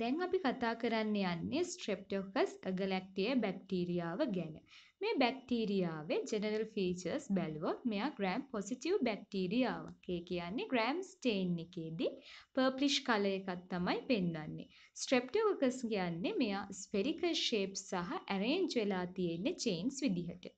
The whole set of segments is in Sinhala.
දැන් අපි කතා කරන්න යන්නේ ස්ට්‍රෙප්ටොකස් ඇගලැක්ටිය බැක්ටීරියාව ගැන. මේ බැක්ටීරියාවේ ජෙනරල් ෆීචර්ස් බැලුවොත් මෙයා ග්‍රෑම් පොසිටිව් බැක්ටීරියාවක්. ඒ කියන්නේ ග්‍රෑම් ස්ටේන් එකේදී පර්ප්ලිෂ් කලර් එකක් තමයි පෙන්වන්නේ. ස්ට්‍රෙප්ටොකස් කියන්නේ මෙයා ස්ෆෙරිකල් ෂේප් සහ ඇරේන්ජ් වෙලා තියෙන චේන්ස් විදිහට.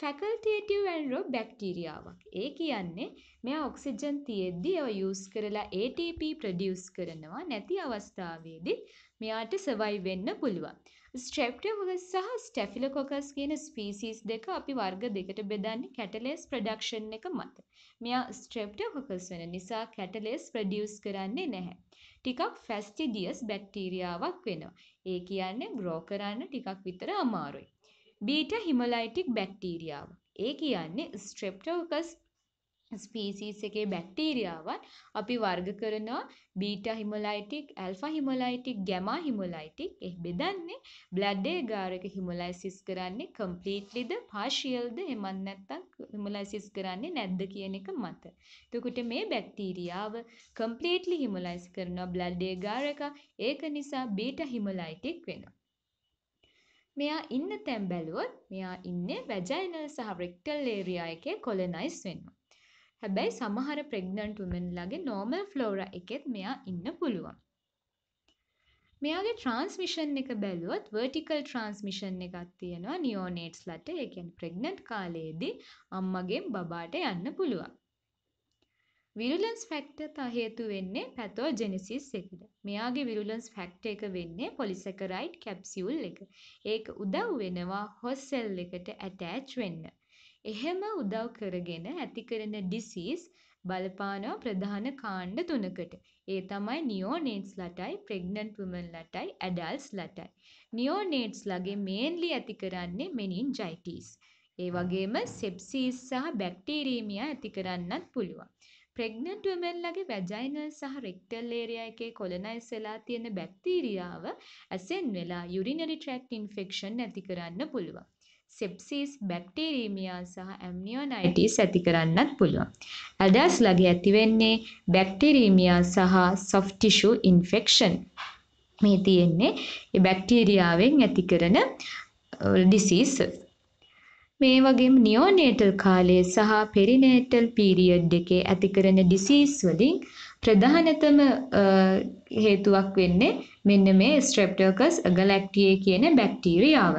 ෆැකල්ටේටිව් ඇන්රෝ බැක්ටීරියාවක්. ඒ කියන්නේ මෙයා ඔක්සිජන් තියෙද්දි ඒවා යූස් කරලා ATP ප්‍රඩියස් කරනවා. නැති අවස්ථාවේදී මෙයාට සර්වයිව් වෙන්න පුළුවන්. ස්ට්‍රෙප්ටොකොකස් සහ ස්ටැෆිලොකොකස් කියන ස්පීසීස් දෙක අපි වර්ග දෙකට බෙදන්නේ කැටලේස් ප්‍රොඩක්ෂන් එක මත. මෙයා ස්ට්‍රෙප්ටොකොකස් වෙන නිසා කැටලේස් ප්‍රොඩියස් කරන්නේ නැහැ. ටිකක් ෆැස්ටිඩියස් බැක්ටීරියාවක් වෙනවා. ඒ කියන්නේ ග්‍රෝ කරන්න ටිකක් විතර අමාරුයි. බීට හිමලයිටික් බැක්ටීරියාව. ඒ කියන්නේ ස්ට්‍රෙප්ටෝකස් ස්පීසිස් එකේ බැක්ටීරියාවන් අපි වර්ග කරනවා beta haemolytic, alpha haemolytic, gamma haemolytic. ඒ බෙදන්නේ බ්ලඩ් එකේ ගාරක හිමලයිසිස් කරන්නේ කම්ප්ලීට්ලිද, පාර්ෂියල්ද, එහෙම නැත්නම් හිමලයිසිස් කරන්නේ නැද්ද කියන එක මත. එතකොට මේ බැක්ටීරියාව කම්ප්ලීට්ලි හිමලයිස් කරනවා බ්ලඩ් එකේ ගාරක. ඒක නිසා බීටා හිමලයිටික් වෙනවා. මෙයා ඉන්න තැන් බැලුවොත් මෙයා ඉන්නේ වැජයිනල් සහ රෙක්ටල් ඒරියා එකේ කොලනයිස් වෙනවා. හැබැයි සමහර ප්‍රෙග්නන්ට් වුමන්ලගේ නෝමල් ෆ්ලෝරා එකෙත් මෙයා ඉන්න පුළුවන්. මෙයාගේ ට්‍රන්ස්මිෂන් එක බැලුවොත් වර්ටිකල් ට්‍රන්ස්මිෂන් එකක් තියෙනවා නියෝනේට්ස් ලට එකෙන් ප්‍රෙග්නට් කාලයේදී අම්මගෙන් බබාට යන්න පුළුවන් විරුලන්ස් ෆැක්ටර් හේතු වෙන්නේ පැතෝජෙනසිස් එකට. මෙයාගේ විරුලන්ස් ෆැක්ටර් එක වෙන්නේ පොලිසැකරයිඩ් කැප්සියුල් එක. ඒක උදව් වෙනවා හොස් සෙල් එකට ඇටච් වෙන්න. එහෙම උදව් කරගෙන ඇති කරන ඩිසීස් බලපානවා ප්‍රධාන කාණ්ඩ තුනකට. ඒ තමයි නියෝනේට්ස් ලටයි, ප්‍රෙග්නන්ට් වුමන් ලටයි, ඇඩල්ට්ස් ලටයි. නියෝනේට්ස් ලගේ මේන්ලි ඇති කරන්නේ මෙනින්ජයිටිස්. ඒ වගේම සෙප්සිස් සහ බැක්ටීරීමියා ඇති කරන්නත් පුළුවන්. ප්‍රෙග්නන්ට් වුමන්ලගේ වැජයිනල් සහ රෙක්ටල් ඒරියා එකේ කොලනයිස් වෙලා තියෙන බැක්ටීරියාව ඇසෙන් වෙලා යුරිනරි ට්‍රැක්ට් ඉන්ෆෙක්ෂන් ඇති කරන්න පුළුවන්. සෙප්සිස් බැක්ටීරීමියා සහ ඇම්නියෝනයිටිස් ඇති කරන්නත් පුළුවන්. ඇඩස්ලගේ ඇතිවෙන්නේ බැක්ටීරීමියා සහ soft tissue infection. මේ තියෙන්නේ ඒ බැක්ටීරියාවෙන් ඇති කරන uh, disease. මේ වගේම නියෝනේටල් කාලයේ සහ පෙරිනේටල් පීරියඩ් එකේ ඇති කරන ඩිසීස් වලින් ප්‍රධානතම හේතුවක් වෙන්නේ මෙන්න මේ ස්ට්‍රෙප්ටෝකස් ගලැක්ටියේ කියන බැක්ටීරියාව.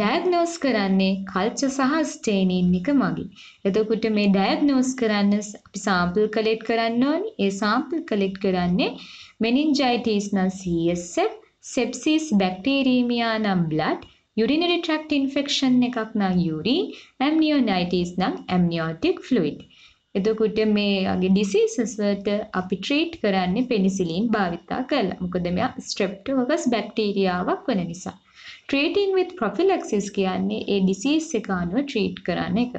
ඩයග්නෝස් කරන්නේ කල්ච සහ ස්ටේනින් එක මගින්. එතකොට මේ ඩයග්නෝස් කරන්න අපි සාම්පල් කලෙක්ට් කරන්න ඕනි. ඒ සාම්පල් කලෙක්ට් කරන්නේ මෙනින්ජයිටිස් නම් CSF, sepsis bacteremia නම් blood, යුරිනරි ට්‍රැක්ට් ඉන්ෆෙක්ෂන් එකක් නම් යුරින් ඇම්නියෝනයිටිස් නම් ඇම්නියෝටික් ෆ්ලුයිඩ් එතකොට මේ වගේ ඩිසීසස් වලට අපි ට්‍රීට් කරන්නේ පෙනිසිලින් භාවිතා කරලා. මොකද මෙයා ස්ට්‍රෙප්ටොකොකස් බැක්ටීරියාවක් වෙන නිසා. treating with prophylaxis කියන්නේ ඒ ඩිසීස් එක අනුව ට්‍රීට් කරන එක.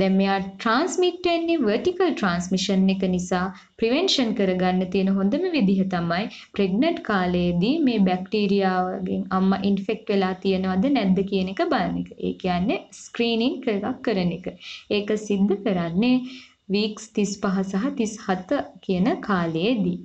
දැන් මෙයා ට්‍රාන්ස්මිට් වෙන්නේ vertical transmission එක නිසා prevention කරගන්න තියෙන හොඳම විදිහ තමයි pregnant කාලයේදී මේ බැක්ටීරියා වලින් අම්මා infect වෙලා තියෙනවද නැද්ද කියන එක බලන එක. ඒ කියන්නේ screening එකක් කරන එක. ඒක සිද්ධ කරන්නේ weeks 35 සහ 37 කියන කාලයේදී.